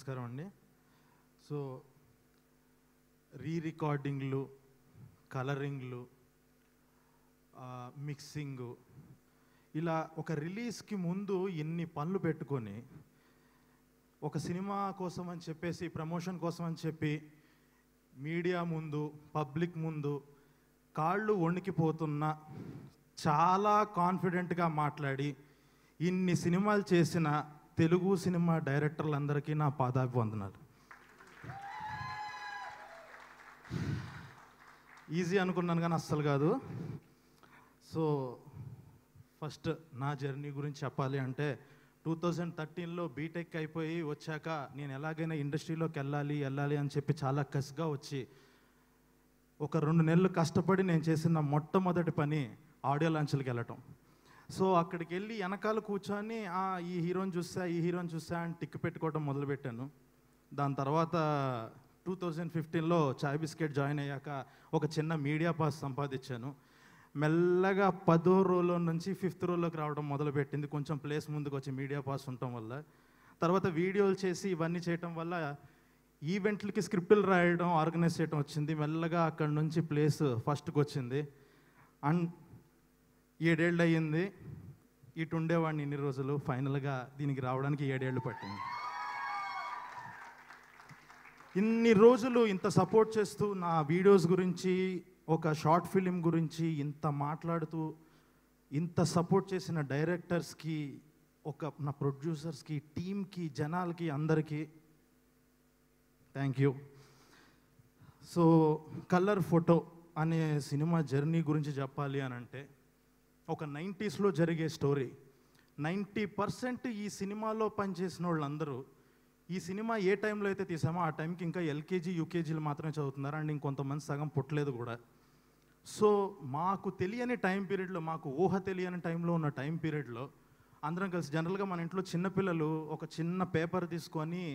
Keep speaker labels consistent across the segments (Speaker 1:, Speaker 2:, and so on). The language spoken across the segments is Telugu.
Speaker 1: నమస్కారం అండి సో రీ రికార్డింగ్లు కలరింగ్లు మిక్సింగు ఇలా ఒక రిలీజ్కి ముందు ఎన్ని పనులు పెట్టుకొని ఒక సినిమా కోసం అని చెప్పేసి ప్రమోషన్ కోసం అని చెప్పి మీడియా ముందు పబ్లిక్ ముందు కాళ్ళు వణికిపోతున్న చాలా కాన్ఫిడెంట్గా మాట్లాడి ఇన్ని సినిమాలు చేసిన తెలుగు సినిమా డైరెక్టర్లందరికీ నా పాదాభివందనాలు ఈజీ అనుకున్నాను కానీ అస్సలు కాదు సో ఫస్ట్ నా జర్నీ గురించి చెప్పాలి అంటే టూ థౌజండ్ థర్టీన్లో బీటెక్ అయిపోయి వచ్చాక నేను ఎలాగైనా ఇండస్ట్రీలోకి వెళ్ళాలి వెళ్ళాలి అని చెప్పి చాలా కసిగా వచ్చి ఒక రెండు నెలలు కష్టపడి నేను చేసిన మొట్టమొదటి పని ఆడియో లాంచ్లకు వెళ్ళటం సో అక్కడికి వెళ్ళి వెనకాల కూర్చొని ఈ హీరోని చూసా ఈ హీరోని చూసా అని టిక్ పెట్టుకోవడం మొదలుపెట్టాను దాని తర్వాత టూ థౌజండ్ ఫిఫ్టీన్లో చాయ్ బిస్కెట్ జాయిన్ అయ్యాక ఒక చిన్న మీడియా పాస్ సంపాదించాను మెల్లగా పదో రోలో నుంచి ఫిఫ్త్ రోలోకి రావడం మొదలుపెట్టింది కొంచెం ప్లేస్ ముందుకు వచ్చి మీడియా పాస్ ఉండటం వల్ల తర్వాత వీడియోలు చేసి ఇవన్నీ చేయటం వల్ల ఈవెంట్లకి స్క్రిప్టులు రాయడం ఆర్గనైజ్ చేయడం వచ్చింది మెల్లగా అక్కడ నుంచి ప్లేస్ ఫస్ట్కి వచ్చింది అండ్ ఏడేళ్ళు అయ్యింది ఇటు ఉండేవాడిని ఇన్ని రోజులు ఫైనల్గా దీనికి రావడానికి ఏడేళ్ళు పట్టింది ఇన్ని రోజులు ఇంత సపోర్ట్ చేస్తూ నా వీడియోస్ గురించి ఒక షార్ట్ ఫిలిం గురించి ఇంత మాట్లాడుతూ ఇంత సపోర్ట్ చేసిన డైరెక్టర్స్కి ఒక నా ప్రొడ్యూసర్స్కి టీమ్కి జనాలకి అందరికీ thank you so colour photo అనే సినిమా జర్నీ గురించి చెప్పాలి అని అంటే ఒక నైంటీస్లో జరిగే స్టోరీ నైంటీ పర్సెంట్ ఈ సినిమాలో పనిచేసిన వాళ్ళందరూ ఈ సినిమా ఏ టైంలో అయితే తీసామో ఆ టైంకి ఇంకా ఎల్కేజీ యూకేజీలు మాత్రమే చదువుతున్నారు అండ్ ఇంకొంతమంది సగం పుట్టలేదు కూడా సో మాకు తెలియని టైం పీరియడ్లో మాకు ఊహ తెలియని టైంలో ఉన్న టైం పీరియడ్లో అందరం కలిసి జనరల్గా మన ఇంట్లో చిన్నపిల్లలు ఒక చిన్న పేపర్ తీసుకొని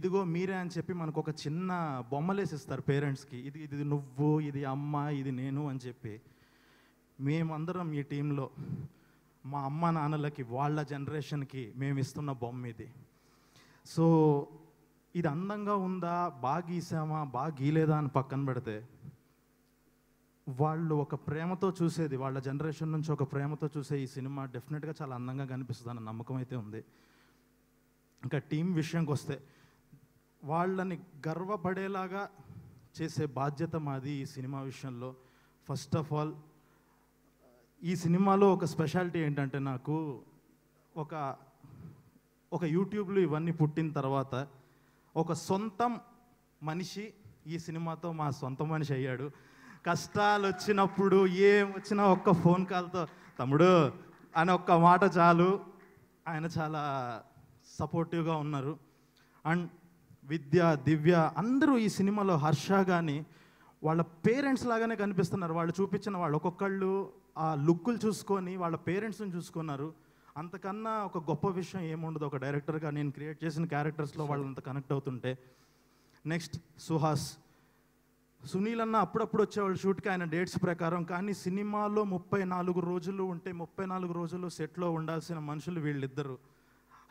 Speaker 1: ఇదిగో మీరే అని చెప్పి మనకు ఒక చిన్న బొమ్మలేసిస్తారు పేరెంట్స్కి ఇది ఇది నువ్వు ఇది అమ్మ ఇది నేను అని చెప్పి మేమందరం ఈ టీంలో మా అమ్మ నాన్నలకి వాళ్ళ జనరేషన్కి మేము ఇస్తున్న బొమ్మ ఇది సో ఇది అందంగా ఉందా బాగా గీసామా బాగా గీలేదా అని పక్కన పెడితే వాళ్ళు ఒక ప్రేమతో చూసేది వాళ్ళ జనరేషన్ నుంచి ఒక ప్రేమతో చూసే ఈ సినిమా డెఫినెట్గా చాలా అందంగా కనిపిస్తుంది అన్న నమ్మకం అయితే ఉంది ఇంకా టీం విషయంకి వస్తే వాళ్ళని గర్వపడేలాగా చేసే బాధ్యత మాది ఈ సినిమా విషయంలో ఫస్ట్ ఆఫ్ ఆల్ ఈ సినిమాలో ఒక స్పెషాలిటీ ఏంటంటే నాకు ఒక ఒక యూట్యూబ్లో ఇవన్నీ పుట్టిన తర్వాత ఒక సొంతం మనిషి ఈ సినిమాతో మా సొంత మనిషి అయ్యాడు కష్టాలు వచ్చినప్పుడు ఏం వచ్చినా ఒక్క ఫోన్ కాల్తో తమ్ముడు అని ఒక్క మాట చాలు ఆయన చాలా సపోర్టివ్గా ఉన్నారు అండ్ విద్య దివ్య అందరూ ఈ సినిమాలో హర్ష కానీ వాళ్ళ పేరెంట్స్ లాగానే కనిపిస్తున్నారు వాళ్ళు చూపించిన వాళ్ళు ఒక్కొక్కళ్ళు ఆ లుక్కులు చూసుకొని వాళ్ళ పేరెంట్స్ని చూసుకున్నారు అంతకన్నా ఒక గొప్ప విషయం ఏముండదు ఒక డైరెక్టర్గా నేను క్రియేట్ చేసిన క్యారెక్టర్స్లో వాళ్ళంత కనెక్ట్ అవుతుంటే నెక్స్ట్ సుహాస్ సునీల్ అన్న అప్పుడప్పుడు వచ్చేవాళ్ళు షూట్కి ఆయన డేట్స్ ప్రకారం కానీ సినిమాలో ముప్పై నాలుగు రోజులు ఉంటే ముప్పై నాలుగు రోజులు సెట్లో ఉండాల్సిన మనుషులు వీళ్ళిద్దరు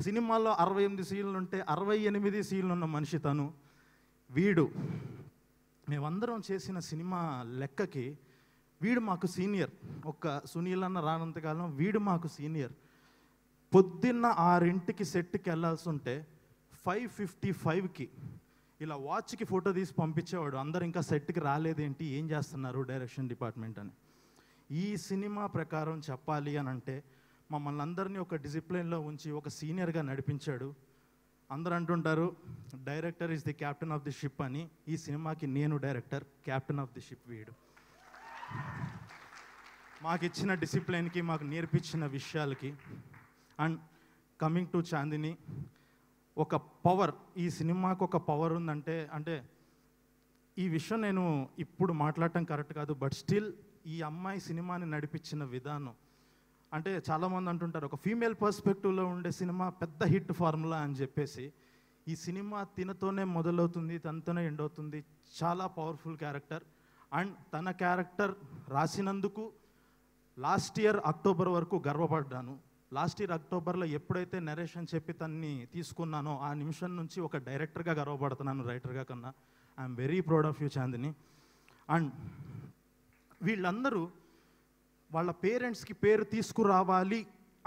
Speaker 1: సినిమాలో అరవై ఎనిమిది సీన్లు ఉంటే అరవై ఎనిమిది సీన్లు ఉన్న మనిషి తను వీడు మేమందరం చేసిన సినిమా లెక్కకి వీడు మాకు సీనియర్ ఒక్క సునీల్ అన్న రానంతకాలం వీడు మాకు సీనియర్ పొద్దున్న ఆరింటికి సెట్కి వెళ్ళాల్సి ఉంటే ఫైవ్ ఫిఫ్టీ ఫైవ్కి ఇలా వాచ్కి ఫోటో తీసి పంపించేవాడు అందరు ఇంకా సెట్కి రాలేదేంటి ఏం చేస్తున్నారు డైరెక్షన్ డిపార్ట్మెంట్ అని ఈ సినిమా ప్రకారం చెప్పాలి అని అంటే మమ్మల్ని అందరినీ ఒక డిసిప్లిన్లో ఉంచి ఒక సీనియర్గా నడిపించాడు అందరూ అంటుంటారు director is the captain of the ship అని ఈ సినిమాకి నేను director captain of the ship వీడు మాకు ఇచ్చిన డిసిప్లిన్కి మాకు నేర్పించిన విషయాలకి అండ్ కమింగ్ టు చాందిని ఒక పవర్ ఈ సినిమాకు ఒక పవర్ ఉందంటే అంటే ఈ విషయం నేను ఇప్పుడు మాట్లాడటం కరెక్ట్ కాదు బట్ స్టిల్ ఈ అమ్మాయి సినిమాని నడిపించిన విధానం అంటే చాలామంది అంటుంటారు ఒక ఫీమేల్ పర్స్పెక్టివ్లో ఉండే సినిమా పెద్ద హిట్ ఫార్ములా అని చెప్పేసి ఈ సినిమా తినతోనే మొదలవుతుంది తనతోనే ఎండ్ అవుతుంది చాలా పవర్ఫుల్ క్యారెక్టర్ అండ్ తన క్యారెక్టర్ రాసినందుకు లాస్ట్ ఇయర్ అక్టోబర్ వరకు గర్వపడ్డాను లాస్ట్ ఇయర్ అక్టోబర్లో ఎప్పుడైతే నరేషన్ చెప్పి తన్ని తీసుకున్నానో ఆ నిమిషం నుంచి ఒక డైరెక్టర్గా గర్వపడుతున్నాను రైటర్గా కన్నా I'm very proud of you Chandini and వీళ్ళందరూ వాళ్ళ పేరెంట్స్కి పేరు తీసుకురావాలి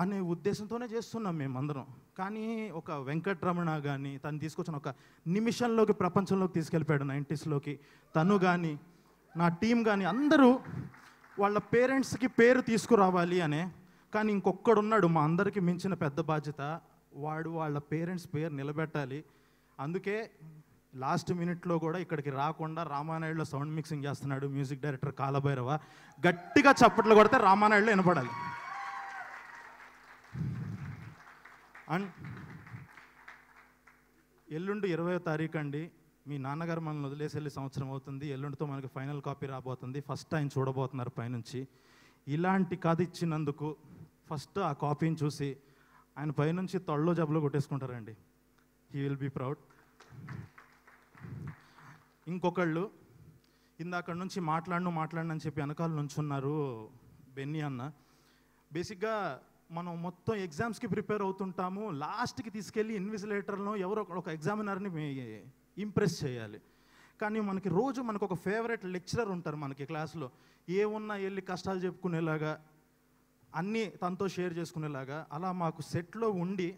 Speaker 1: అనే ఉద్దేశంతోనే చేస్తున్నాం మేమందరం కానీ ఒక వెంకటరమణ కానీ తను తీసుకొచ్చిన ఒక నిమిషంలోకి ప్రపంచంలోకి తీసుకెళ్ళిపోయాడు నైంటీస్లోకి తను కానీ నా టీం కానీ అందరూ వాళ్ళ పేరెంట్స్కి పేరు తీసుకురావాలి అనే కానీ ఇంకొక్కడున్నాడు మా అందరికీ మించిన పెద్ద బాధ్యత వాడు వాళ్ళ పేరెంట్స్ పేరు నిలబెట్టాలి అందుకే లాస్ట్ మినిట్లో కూడా ఇక్కడికి రాకుండా రామానాయుడులో సౌండ్ మిక్సింగ్ చేస్తున్నాడు మ్యూజిక్ డైరెక్టర్ కాలభైరవ గట్టిగా చప్పట్లు కొడితే రామానాయుడులో వినపడాలి అండ్ ఎల్లుండి ఇరవై తారీఖు అండి మీ నాన్నగారు మనల్ని వదిలేసి వెళ్ళి సంవత్సరం అవుతుంది ఎల్లుండితో మనకి ఫైనల్ కాపీ రాబోతుంది ఫస్ట్ ఆయన చూడబోతున్నారు పైనుంచి ఇలాంటి కథ ఇచ్చినందుకు ఫస్ట్ ఆ కాపీని చూసి ఆయన పైనుంచి తొళ్ళో జబ్బులో కొట్టేసుకుంటారండి హీ విల్ బీ ప్రౌడ్ ఇంకొకళ్ళు ఇందాక నుంచి మాట్లాడను మాట్లాడను అని చెప్పి వెనకాల ఉన్నారు బెన్నీ అన్న బేసిక్గా మనం మొత్తం ఎగ్జామ్స్కి ప్రిపేర్ అవుతుంటాము లాస్ట్కి తీసుకెళ్ళి ఇన్విజిలేటర్లో ఎవరో ఒక ఎగ్జామినర్ని ఇంప్రెస్ చేయాలి కానీ మనకి రోజు మనకు ఒక ఫేవరెట్ లెక్చరర్ ఉంటారు మనకి క్లాస్లో ఏమున్నా వెళ్ళి కష్టాలు చెప్పుకునేలాగా అన్నీ తనతో షేర్ చేసుకునేలాగా అలా మాకు సెట్లో ఉండి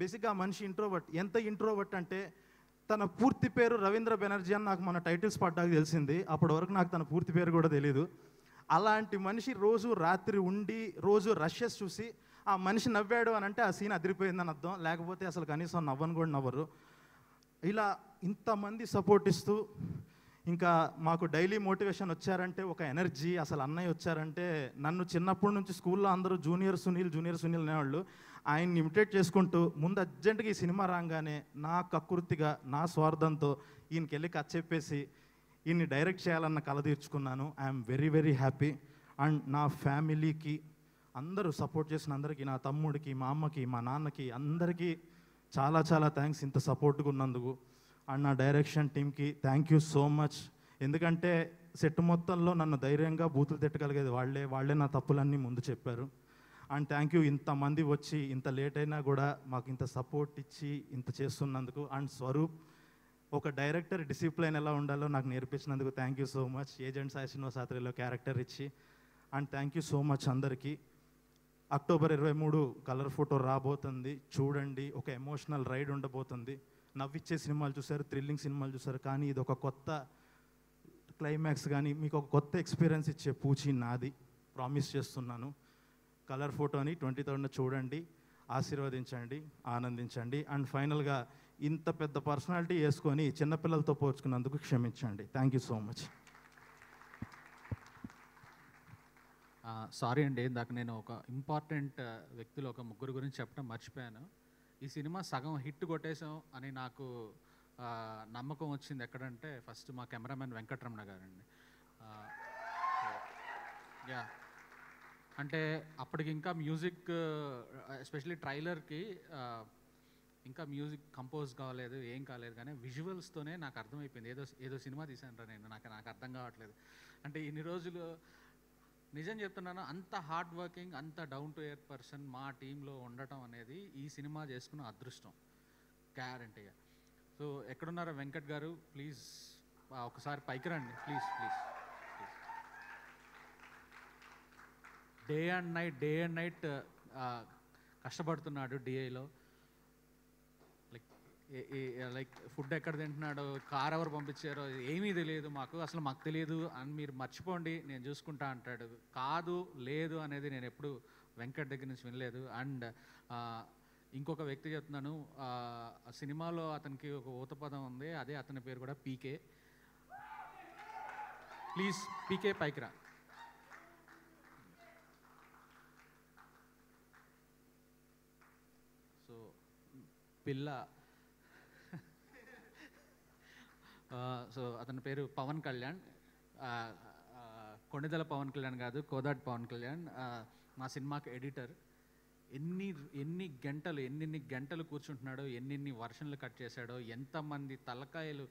Speaker 1: బేసిక్గా మనిషి ఇంట్రోవర్ట్ ఎంత ఇంట్రోవర్ట్ అంటే తన పూర్తి పేరు రవీంద్ర బెనర్జీ అని నాకు మన టైటిల్స్ పడ్డాక తెలిసింది అప్పటి వరకు నాకు తన పూర్తి పేరు కూడా తెలియదు అలాంటి మనిషి రోజు రాత్రి ఉండి రోజు రష్యస్ చూసి ఆ మనిషి నవ్వాడు అని అంటే ఆ సీన్ అదిరిపోయిందని అర్థం లేకపోతే అసలు కనీసం నవ్వను కూడా నవ్వరు ఇలా ఇంతమంది సపోర్ట్ ఇస్తూ ఇంకా మాకు డైలీ మోటివేషన్ వచ్చారంటే ఒక ఎనర్జీ అసలు అన్నయ్య వచ్చారంటే నన్ను చిన్నప్పటి నుంచి స్కూల్లో అందరూ జూనియర్ సునీల్ జూనియర్ సునీల్ అనేవాళ్ళు ఆయన్ని ఇమిటేట్ చేసుకుంటూ ముందు అర్జెంటుగా ఈ సినిమా రాగానే నా కకృతిగా నా స్వార్థంతో ఈయనకి వెళ్ళి కథ చెప్పేసి ఈయన్ని డైరెక్ట్ చేయాలన్న కళ తీర్చుకున్నాను I'm very very happy and నా ఫ్యామిలీకి అందరూ సపోర్ట్ చేసిన అందరికీ నా తమ్ముడికి మా అమ్మకి మా నాన్నకి అందరికీ చాలా చాలా థ్యాంక్స్ ఇంత సపోర్ట్గా ఉన్నందుకు అండ్ నా డైరెక్షన్ టీమ్కి థ్యాంక్ యూ సో మచ్ ఎందుకంటే సెట్ మొత్తంలో నన్ను ధైర్యంగా బూతులు తిట్టగలిగేది వాళ్ళే వాళ్ళే నా తప్పులన్నీ ముందు చెప్పారు అండ్ థ్యాంక్ యూ ఇంతమంది వచ్చి ఇంత లేట్ అయినా కూడా మాకు ఇంత సపోర్ట్ ఇచ్చి ఇంత చేస్తున్నందుకు అండ్ స్వరూప్ ఒక డైరెక్టర్ డిసిప్లైన్ ఎలా ఉండాలో నాకు నేర్పించినందుకు thank you so much agent Sai శ్రీనివాసాత్రిలో క్యారెక్టర్ ఇచ్చి and thank you so much అందరికీ అక్టోబర్ ఇరవై మూడు కలర్ ఫోటో రాబోతుంది చూడండి ఒక ఎమోషనల్ రైడ్ ఉండబోతుంది నవ్విచ్చే సినిమాలు చూశారు థ్రిల్లింగ్ సినిమాలు చూశారు కానీ ఇది ఒక కొత్త క్లైమాక్స్ కానీ మీకు ఒక కొత్త ఎక్స్పీరియన్స్ ఇచ్చే పూచి నాది ప్రామిస్ చేస్తున్నాను కలర్ ఫోటోని ట్వంటీ థర్డ్న చూడండి ఆశీర్వదించండి ఆనందించండి అండ్ ఫైనల్గా ఇంత పెద్ద పర్సనాలిటీ వేసుకొని చిన్నపిల్లలతో పోల్చుకున్నందుకు క్షమించండి thank you so much
Speaker 2: sorry అండి ఇందాక నేను ఒక ఇంపార్టెంట్ వ్యక్తులు ఒక ముగ్గురు గురించి చెప్పడం మర్చిపోయాను ఈ సినిమా సగం హిట్ కొట్టేశాం అని నాకు నమ్మకం వచ్చింది ఎక్కడంటే ఫస్ట్ మా కెమెరామెన్ వెంకటరమణ గారండి యా అంటే అప్పటికి ఇంకా మ్యూజిక్ ఎస్పెషలీ ట్రైలర్కి ఇంకా మ్యూజిక్ కంపోజ్ కాలేదు ఏం కాలేదు కానీ విజువల్స్తోనే నాకు అర్థమైపోయింది ఏదో ఏదో సినిమా తీశాను నేను నాకు నాకు అర్థం కావట్లేదు అంటే ఇన్ని రోజులు నిజం చెప్తున్నాను అంత హార్డ్ వర్కింగ్ అంత డౌన్ టు ఎర్త్ పర్సన్ మా టీంలో ఉండటం అనేది ఈ సినిమా చేసుకున్న అదృష్టం గ్యారంటీగా సో ఎక్కడున్నారా వెంకట్ గారు ప్లీజ్ ఒకసారి పైకి రండి please please day and night day and night కష్టపడుతున్నాడు డిఐలో లైక్ ఫుడ్ ఎక్కడ తింటున్నాడో కార్ ఎవరు పంపించారో ఏమీ తెలియదు మాకు అసలు మాకు తెలియదు అని మీరు మర్చిపోండి నేను చూసుకుంటా అంటాడు కాదు లేదు అనేది నేను ఎప్పుడు వెంకట్ దగ్గర నుంచి వినలేదు అండ్ ఇంకొక వ్యక్తి చెప్తున్నాను సినిమాలో అతనికి ఒక ఊతపదం ఉంది అదే అతని పేరు కూడా పీకే ప్లీజ్ పీకే పైకిరా సో పిల్ల సో అతని పేరు పవన్ కళ్యాణ్ కొండదల పవన్ కళ్యాణ్ కాదు కోదాడ్ పవన్ కళ్యాణ్ మా సినిమాకి ఎడిటర్ ఎన్ని ఎన్ని గంటలు ఎన్నిన్ని గంటలు కూర్చుంటున్నాడో ఎన్నిన్ని వర్షన్లు కట్ చేశాడో ఎంతమంది తలకాయలు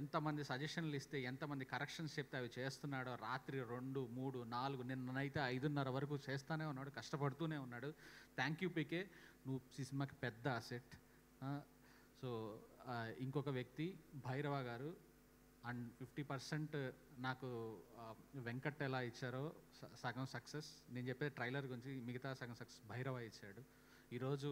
Speaker 2: ఎంతమంది సజెషన్లు ఇస్తే ఎంతమంది కరెక్షన్స్ చెప్తే అవి చేస్తున్నాడో రాత్రి రెండు మూడు నాలుగు నిన్ననైతే ఐదున్నర వరకు చేస్తూనే ఉన్నాడు కష్టపడుతూనే ఉన్నాడు థ్యాంక్ యూ పీకే నువ్వు సినిమాకి పెద్ద అసెట్ సో ఇంకొక వ్యక్తి భైరవ గారు అండ్ ఫిఫ్టీ పర్సెంట్ నాకు వెంకట్ ఎలా ఇచ్చారో సగం సక్సెస్ నేను చెప్పే ట్రైలర్ గురించి మిగతా సగం సక్సెస్ భైరవ ఇచ్చాడు ఈరోజు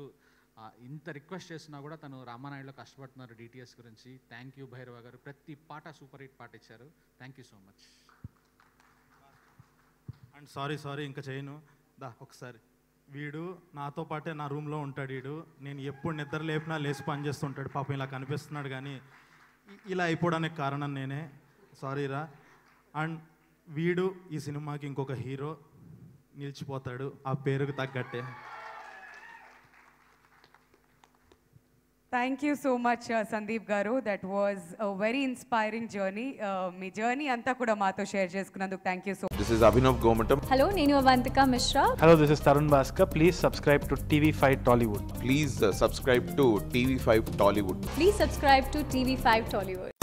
Speaker 2: ఇంత రిక్వెస్ట్ చేసినా కూడా తను రామానాయుడులో కష్టపడుతున్నారు డిటిఎస్ గురించి థ్యాంక్ యూ భైరవ గారు ప్రతి పాట సూపర్ హిట్ పాట ఇచ్చారు thank you so much
Speaker 1: and sorry sorry ఇంకా చేయను దా ఒకసారి వీడు నాతో పాటే నా రూమ్లో ఉంటాడు వీడు నేను ఎప్పుడు నిద్ర లేపినా లేచి పని చేస్తుంటాడు పాపం ఇలా కనిపిస్తున్నాడు కానీ ఇలా అయిపోవడానికి కారణం నేనే సారీరా అండ్ వీడు ఈ సినిమాకి ఇంకొక హీరో నిలిచిపోతాడు ఆ పేరుకు తగ్గట్టే
Speaker 2: thank you so much Sandeep గారు that was very inspiring journey మీ జర్నీ అంతా కూడా మాతో షేర్ చేసుకున్నందుకు thank you so this is
Speaker 1: Abhinav Gomatam
Speaker 2: hello నేను Avantika Mishra
Speaker 1: hello this is Tarun Bhaskar please subscribe to TV five Tollywood please subscribe to TV five Tollywood
Speaker 2: please subscribe to TV five Tollywood